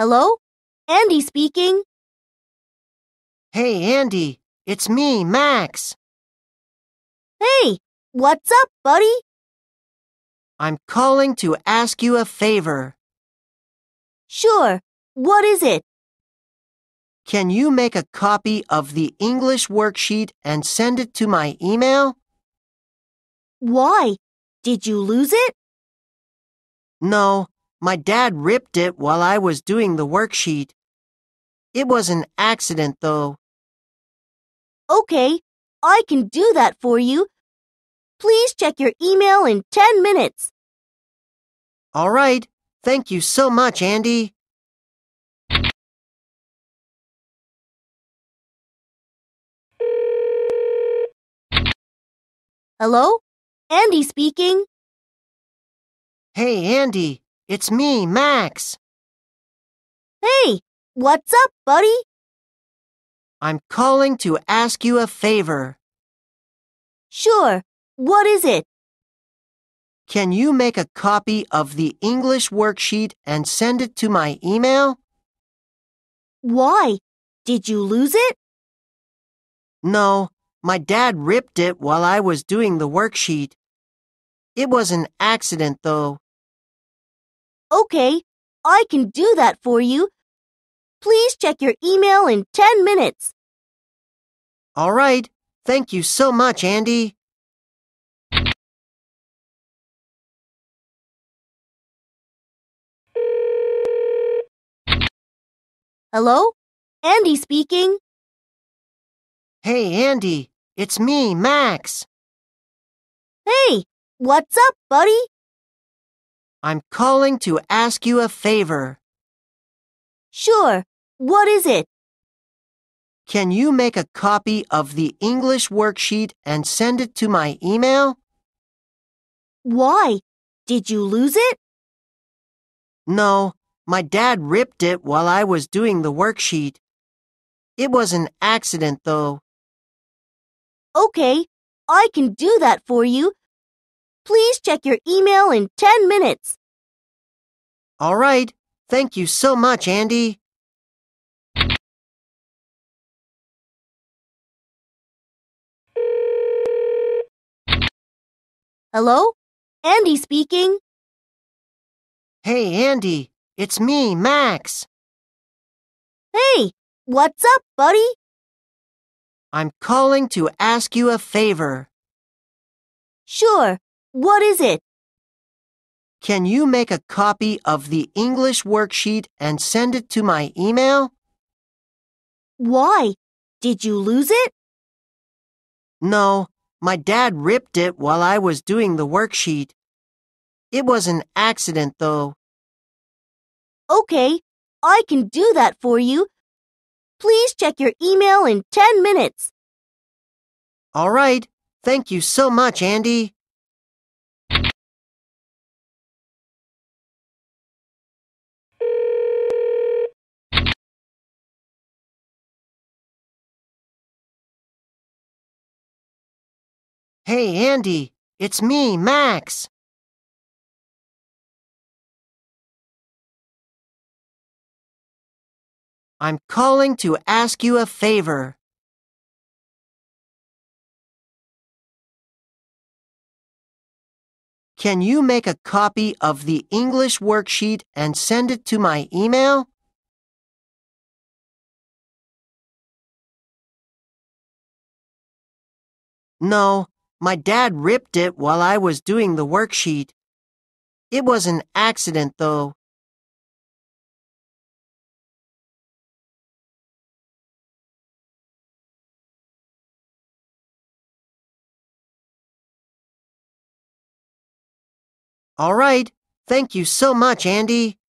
Hello? Andy speaking. Hey, Andy. It's me, Max. Hey, what's up, buddy? I'm calling to ask you a favor. Sure. What is it? Can you make a copy of the English worksheet and send it to my email? Why? Did you lose it? No, my dad ripped it while I was doing the worksheet. It was an accident, though. Okay, I can do that for you. Please check your email in 10 minutes. All right. Thank you so much, Andy. Hello? Andy speaking. Hey, Andy. It's me, Max. Hey, what's up, buddy? I'm calling to ask you a favor. Sure, what is it? Can you make a copy of the English worksheet and send it to my email? Why? Did you lose it? No, my dad ripped it while I was doing the worksheet. It was an accident, though. Okay, I can do that for you. Please check your email in 10 minutes. All right. Thank you so much, Andy. Hello? Andy speaking. Hey, Andy. It's me, Max. Hey, what's up, buddy? I'm calling to ask you a favor. Sure. What is it? Can you make a copy of the English worksheet and send it to my email? Why? Did you lose it? No, my dad ripped it while I was doing the worksheet. It was an accident, though. Okay, I can do that for you. Please check your email in 10 minutes. All right. Thank you so much, Andy. Hello? Andy speaking. Hey, Andy. It's me, Max. Hey, what's up, buddy? I'm calling to ask you a favor. Sure. What is it? Can you make a copy of the English worksheet and send it to my email? Why? Did you lose it? No, my dad ripped it while I was doing the worksheet. It was an accident, though. Okay, I can do that for you. Please check your email in 10 minutes. All right. Thank you so much, Andy. Hey, Andy, it's me, Max. I'm calling to ask you a favor. Can you make a copy of the English worksheet and send it to my email? No, my dad ripped it while I was doing the worksheet. It was an accident, though. All right. Thank you so much, Andy.